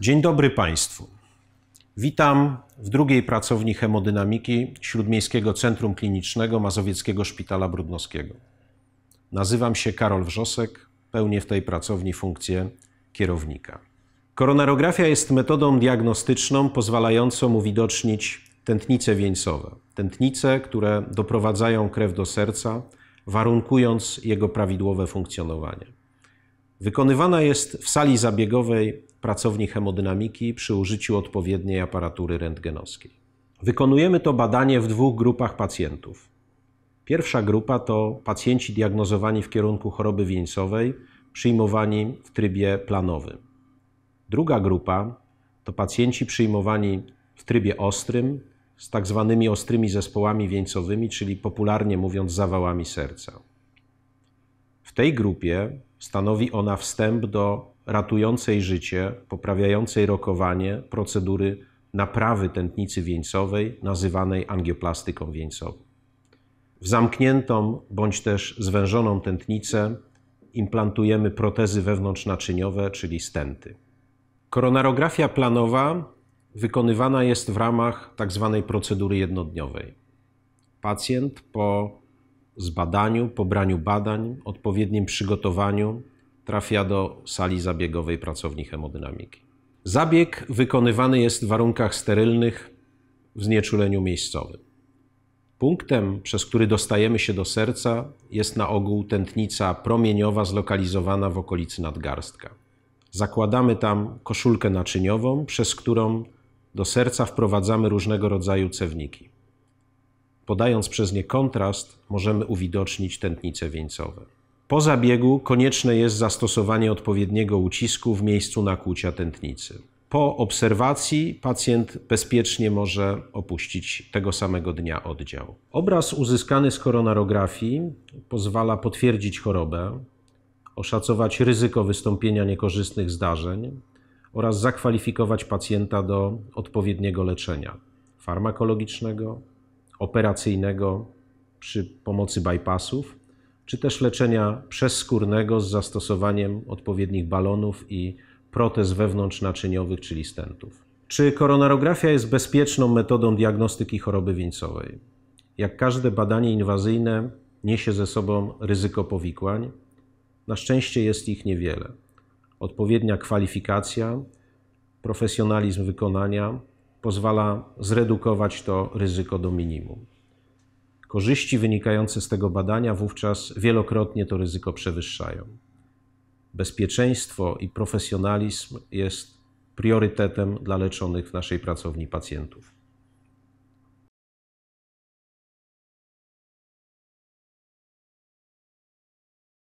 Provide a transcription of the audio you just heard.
Dzień dobry Państwu. Witam w drugiej pracowni hemodynamiki Śródmiejskiego Centrum Klinicznego Mazowieckiego Szpitala Brudnowskiego. Nazywam się Karol Wrzosek, pełnię w tej pracowni funkcję kierownika. Koronarografia jest metodą diagnostyczną pozwalającą uwidocznić tętnice wieńcowe, tętnice, które doprowadzają krew do serca, warunkując jego prawidłowe funkcjonowanie. Wykonywana jest w sali zabiegowej pracowni hemodynamiki przy użyciu odpowiedniej aparatury rentgenowskiej. Wykonujemy to badanie w dwóch grupach pacjentów. Pierwsza grupa to pacjenci diagnozowani w kierunku choroby wieńcowej, przyjmowani w trybie planowym. Druga grupa to pacjenci przyjmowani w trybie ostrym z tak zwanymi ostrymi zespołami wieńcowymi, czyli popularnie mówiąc zawałami serca. W tej grupie Stanowi ona wstęp do ratującej życie, poprawiającej rokowanie procedury naprawy tętnicy wieńcowej, nazywanej angioplastyką wieńcową. W zamkniętą bądź też zwężoną tętnicę implantujemy protezy wewnątrznaczyniowe, czyli stenty. Koronarografia planowa wykonywana jest w ramach tzw. Tak procedury jednodniowej. Pacjent po zbadaniu, pobraniu badań, odpowiednim przygotowaniu trafia do sali zabiegowej pracowni hemodynamiki. Zabieg wykonywany jest w warunkach sterylnych w znieczuleniu miejscowym. Punktem, przez który dostajemy się do serca, jest na ogół tętnica promieniowa zlokalizowana w okolicy nadgarstka. Zakładamy tam koszulkę naczyniową, przez którą do serca wprowadzamy różnego rodzaju cewniki. Podając przez nie kontrast, możemy uwidocznić tętnice wieńcowe. Po zabiegu konieczne jest zastosowanie odpowiedniego ucisku w miejscu nakłucia tętnicy. Po obserwacji pacjent bezpiecznie może opuścić tego samego dnia oddział. Obraz uzyskany z koronarografii pozwala potwierdzić chorobę, oszacować ryzyko wystąpienia niekorzystnych zdarzeń oraz zakwalifikować pacjenta do odpowiedniego leczenia farmakologicznego, operacyjnego przy pomocy bypassów, czy też leczenia przezskórnego z zastosowaniem odpowiednich balonów i protez wewnątrznaczyniowych, czyli stentów. Czy koronarografia jest bezpieczną metodą diagnostyki choroby wieńcowej? Jak każde badanie inwazyjne, niesie ze sobą ryzyko powikłań. Na szczęście jest ich niewiele. Odpowiednia kwalifikacja, profesjonalizm wykonania pozwala zredukować to ryzyko do minimum. Korzyści wynikające z tego badania wówczas wielokrotnie to ryzyko przewyższają. Bezpieczeństwo i profesjonalizm jest priorytetem dla leczonych w naszej pracowni pacjentów.